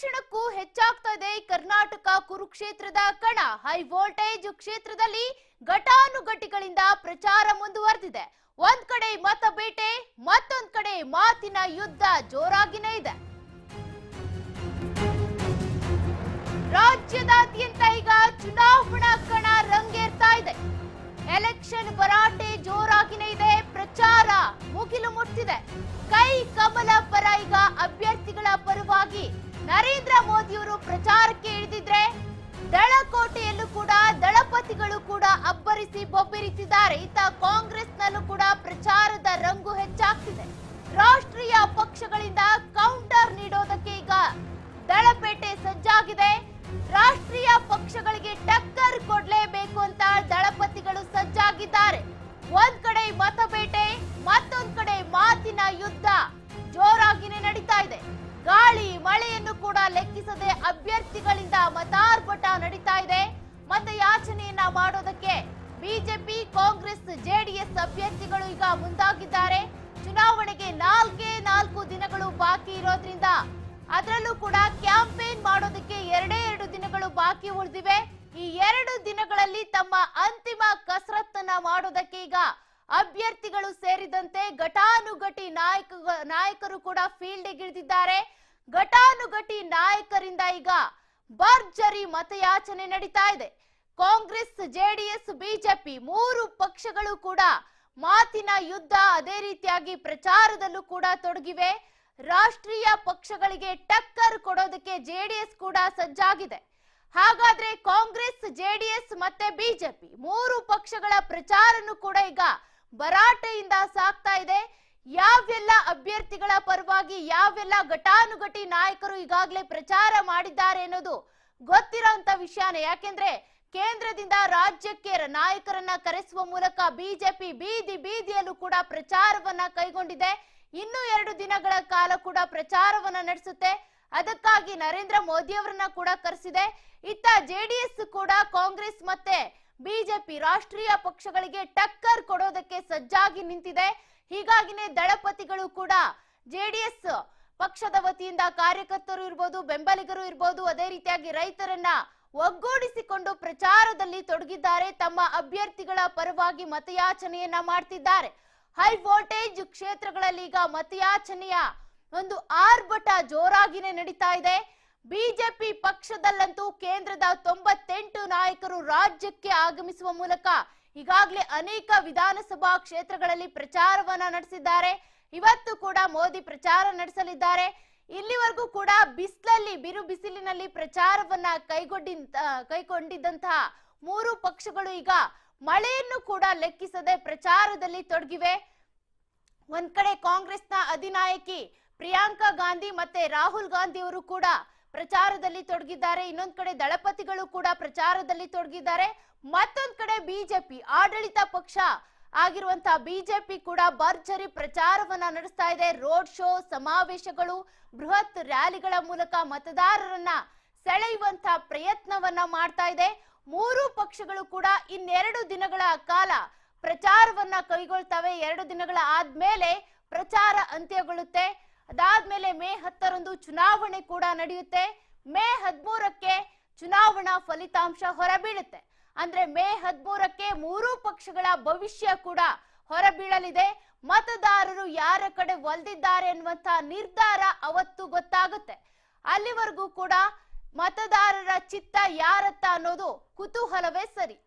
ತಕ್ಷಣಕ್ಕೂ ಹೆಚ್ಚಾಗ್ತಾ ಇದೆ ಕರ್ನಾಟಕ ಕುರುಕ್ಷೇತ್ರದ ಕಣ ಹೈ ವೋಲ್ಟೇಜ್ ಕ್ಷೇತ್ರದಲ್ಲಿ ಘಟಾನುಘಟಿಗಳಿಂದ ಪ್ರಚಾರ ಮುಂದುವರೆದಿದೆ ಒಂದ್ ಕಡೆ ಮತ ಬೇಟೆ ಮತ್ತೊಂದ್ ಕಡೆ ಮಾತಿನ ಯುದ್ಧ ಜೋರಾಗಿನೇ ಇದೆ ರಾಜ್ಯದಾದ್ಯಂತ ಈಗ ಚುನಾವಣಾ ಕಣ ರಂಗೇರ್ತಾ ಇದೆ ಎಲೆಕ್ಷನ್ ಭರಾಟೆ ಜೋರಾಗಿನೇ ಇದೆ ಪ್ರಚಾರ ಮುಗಿಲು ಮುಟ್ಟಿದೆ ಕೈ ಕಮಲ ಪರ ಈಗ ಅಭ್ಯರ್ಥಿ ನರೇಂದ್ರ ಮೋದಿಯವರು ಪ್ರಚಾರಕ್ಕೆ ಇಳಿದಿದ್ರೆ ದಳಕೋಟೆಯಲ್ಲೂ ಕೂಡ ದಳಪತಿಗಳು ಕೂಡ ಅಬ್ಬರಿಸಿ ಬೊಬ್ಬಿರಿಸಿದ್ದಾರೆ ಇತ್ತ ಕಾಂಗ್ರೆಸ್ನಲ್ಲೂ ಕೂಡ ಪ್ರಚಾರದ ರಂಗು ಹೆಚ್ಚಾಗ್ತಿದೆ ರಾಷ್ಟ್ರೀಯ ಪಕ್ಷಗಳಿಂದ ಕೌಂಟರ್ ನೀಡೋದಕ್ಕೆ ಈಗ ದಳಪೇಟೆ ಸಜ್ಜಾಗಿದೆ ರಾಷ್ಟ್ರೀಯ ಲೆಕ್ಕಿಸದೆ ಅಭ್ಯರ್ಥಿಗಳಿಂದ ಮತಾರ್ಭಟ ನಡೀತಾ ಇದೆ ಮತಯಾಚನೆಯನ್ನ ಮಾಡೋದಕ್ಕೆ ಬಿಜೆಪಿ ಕಾಂಗ್ರೆಸ್ ಜೆಡಿಎಸ್ ಅಭ್ಯರ್ಥಿಗಳು ಈಗ ಮುಂದಾಗಿದ್ದಾರೆ ಚುನಾವಣೆಗೆ ನಾಲ್ಕೇ ನಾಲ್ಕು ದಿನಗಳು ಬಾಕಿ ಇರೋದ್ರಿಂದ ಅದರಲ್ಲೂ ಕೂಡ ಕ್ಯಾಂಪೇನ್ ಮಾಡೋದಕ್ಕೆ ಎರಡೇ ಎರಡು ದಿನಗಳು ಬಾಕಿ ಉಳಿದಿವೆ ಈ ಎರಡು ದಿನಗಳಲ್ಲಿ ತಮ್ಮ ಅಂತಿಮ ಕಸರತ್ತನ್ನ ಮಾಡೋದಕ್ಕೆ ಈಗ ಅಭ್ಯರ್ಥಿಗಳು ಸೇರಿದಂತೆ ಘಟಾನುಘಟಿ ನಾಯಕ ನಾಯಕರು ಕೂಡ ಫೀಲ್ಡ್ ಇಳಿದಿದ್ದಾರೆ ಘಟಾನುಘಟಿ ನಾಯಕರಿಂದ ಈಗ ಭರ್ಜರಿ ಮತಯಾಚನೆ ನಡೀತಾ ಇದೆ ಕಾಂಗ್ರೆಸ್ ಜೆಡಿಎಸ್ ಬಿಜೆಪಿ ಮೂರು ಪಕ್ಷಗಳು ಕೂಡ ಮಾತಿನ ಯುದ್ಧ ಅದೇ ರೀತಿಯಾಗಿ ಪ್ರಚಾರದಲ್ಲೂ ಕೂಡ ತೊಡಗಿವೆ ರಾಷ್ಟ್ರೀಯ ಪಕ್ಷಗಳಿಗೆ ಟಕ್ಕರ್ ಕೊಡೋದಕ್ಕೆ ಜೆಡಿಎಸ್ ಕೂಡ ಸಜ್ಜಾಗಿದೆ ಹಾಗಾದ್ರೆ ಕಾಂಗ್ರೆಸ್ ಜೆಡಿಎಸ್ ಮತ್ತೆ ಬಿಜೆಪಿ ಮೂರು ಪಕ್ಷಗಳ ಪ್ರಚಾರನು ಕೂಡ ಈಗ ಭರಾಟೆಯಿಂದ ಸಾಕ್ತಾ ಇದೆ ಯಾವೆಲ್ಲ ಅಭ್ಯರ್ಥಿಗಳ ಪರವಾಗಿ ಯಾವೆಲ್ಲ ಘಟಾನುಘಟಿ ನಾಯಕರು ಈಗಾಗಲೇ ಪ್ರಚಾರ ಮಾಡಿದ್ದಾರೆ ಅನ್ನೋದು ಗೊತ್ತಿರೋಂತ ವಿಷಯನೇ ಯಾಕೆಂದ್ರೆ ಕೇಂದ್ರದಿಂದ ರಾಜ್ಯಕ್ಕೆ ನಾಯಕರನ್ನ ಕರೆಸುವ ಮೂಲಕ ಬಿಜೆಪಿ ಬೀದಿ ಬೀದಿಯಲ್ಲೂ ಕೂಡ ಪ್ರಚಾರವನ್ನ ಕೈಗೊಂಡಿದೆ ಇನ್ನೂ ಎರಡು ದಿನಗಳ ಕಾಲ ಕೂಡ ಪ್ರಚಾರವನ್ನ ನಡೆಸುತ್ತೆ ಅದಕ್ಕಾಗಿ ನರೇಂದ್ರ ಮೋದಿ ಅವರನ್ನ ಕೂಡ ಕರೆಸಿದೆ ಇತ್ತ ಜೆಡಿಎಸ್ ಕೂಡ ಕಾಂಗ್ರೆಸ್ ಮತ್ತೆ ಬಿಜೆಪಿ ರಾಷ್ಟ್ರೀಯ ಪಕ್ಷಗಳಿಗೆ ಟಕ್ಕರ್ ಕೊಡೋದಕ್ಕೆ ಸಜ್ಜಾಗಿ ನಿಂತಿದೆ ಹೀಗಾಗಿನೇ ದಳಪತಿಗಳು ಕೂಡ ಜೆಡಿಎಸ್ ಪಕ್ಷದ ವತಿಯಿಂದ ಕಾರ್ಯಕರ್ತರು ಇರ್ಬೋದು ಬೆಂಬಲಿಗರು ಇರ್ಬೋದು ಅದೇ ರೀತಿಯಾಗಿ ರೈತರನ್ನ ಒಗ್ಗೂಡಿಸಿಕೊಂಡು ಪ್ರಚಾರದಲ್ಲಿ ತೊಡಗಿದ್ದಾರೆ ತಮ್ಮ ಅಭ್ಯರ್ಥಿಗಳ ಪರವಾಗಿ ಮತಯಾಚನೆಯನ್ನ ಮಾಡ್ತಿದ್ದಾರೆ ಹೈ ವೋಲ್ಟೇಜ್ ಕ್ಷೇತ್ರಗಳಲ್ಲಿ ಈಗ ಮತಯಾಚನೆಯ ಒಂದು ಆರ್ಭಟ ಜೋರಾಗಿನೇ ನಡೀತಾ ಇದೆ ಬಿಜೆಪಿ ಪಕ್ಷದಲ್ಲಂತೂ ಕೇಂದ್ರದ ತೊಂಬತ್ತೆಂಟು ನಾಯಕರು ರಾಜ್ಯಕ್ಕೆ ಆಗಮಿಸುವ ಮೂಲಕ ಈಗಾಗಲೇ ಅನೇಕ ವಿಧಾನಸಭಾ ಕ್ಷೇತ್ರಗಳಲ್ಲಿ ಪ್ರಚಾರವನ್ನ ನಡೆಸಿದ್ದಾರೆ ಇವತ್ತು ಕೂಡ ಮೋದಿ ಪ್ರಚಾರ ನಡೆಸಲಿದ್ದಾರೆ ಇಲ್ಲಿವರೆಗೂ ಕೂಡ ಬಿಸಿಲಲ್ಲಿ ಬಿರು ಬಿಸಿಲಿನಲ್ಲಿ ಪ್ರಚಾರವನ್ನ ಕೈಗೊಂಡ ಕೈಗೊಂಡಿದ್ದಂತಹ ಮೂರು ಪಕ್ಷಗಳು ಈಗ ಮಳೆಯನ್ನು ಕೂಡ ಲೆಕ್ಕಿಸದೆ ಪ್ರಚಾರದಲ್ಲಿ ತೊಡಗಿವೆ ಒಂದ್ ಕಡೆ ಕಾಂಗ್ರೆಸ್ನ ಅಧಿನಾಯಕಿ ಪ್ರಿಯಾಂಕಾ ಗಾಂಧಿ ಮತ್ತೆ ರಾಹುಲ್ ಗಾಂಧಿ ಅವರು ಕೂಡ ಪ್ರಚಾರದಲ್ಲಿ ತೊಡಗಿದ್ದಾರೆ ಇನ್ನೊಂದ್ ಕಡೆ ದಳಪತಿಗಳು ಕೂಡ ಪ್ರಚಾರದಲ್ಲಿ ತೊಡಗಿದ್ದಾರೆ ಮತ್ತೊಂದ್ ಕಡೆ ಬಿಜೆಪಿ ಆಡಳಿತ ಪಕ್ಷ ಆಗಿರುವಂತಹ ಬಿಜೆಪಿ ಕೂಡ ಭರ್ಜರಿ ಪ್ರಚಾರವನ್ನ ನಡೆಸ್ತಾ ಇದೆ ರೋಡ್ ಶೋ ಸಮಾವೇಶಗಳು ಬೃಹತ್ ರ್ಯಾಲಿಗಳ ಮೂಲಕ ಮತದಾರರನ್ನ ಸೆಳೆಯುವಂತಹ ಪ್ರಯತ್ನವನ್ನ ಮಾಡ್ತಾ ಇದೆ ಮೂರು ಪಕ್ಷಗಳು ಕೂಡ ಇನ್ನೆರಡು ದಿನಗಳ ಕಾಲ ಪ್ರಚಾರವನ್ನ ಕೈಗೊಳ್ತವೆ ಎರಡು ದಿನಗಳ ಆದ್ಮೇಲೆ ಪ್ರಚಾರ ಅಂತ್ಯಗೊಳ್ಳುತ್ತೆ ಅದಾದ್ಮೇಲೆ ಮೇ ಹತ್ತರಂದು ಚುನಾವಣೆ ಕೂಡ ನಡೆಯುತ್ತೆ ಮೇ ಹದಿಮೂರಕ್ಕೆ ಚುನಾವಣಾ ಫಲಿತಾಂಶ ಹೊರಬೀಳುತ್ತೆ ಅಂದ್ರೆ ಮೇ ಹದಿಮೂರಕ್ಕೆ ಮೂರೂ ಪಕ್ಷಗಳ ಭವಿಷ್ಯ ಕೂಡ ಹೊರಬೀಳಲಿದೆ ಮತದಾರರು ಯಾರ ಕಡೆ ಒಲ್ದಿದ್ದಾರೆ ಅನ್ನುವಂತ ನಿರ್ಧಾರ ಅವತ್ತು ಗೊತ್ತಾಗುತ್ತೆ ಅಲ್ಲಿವರೆಗೂ ಕೂಡ ಮತದಾರರ ಚಿತ್ತ ಯಾರತ್ತ ಅನ್ನೋದು ಕುತೂಹಲವೇ ಸರಿ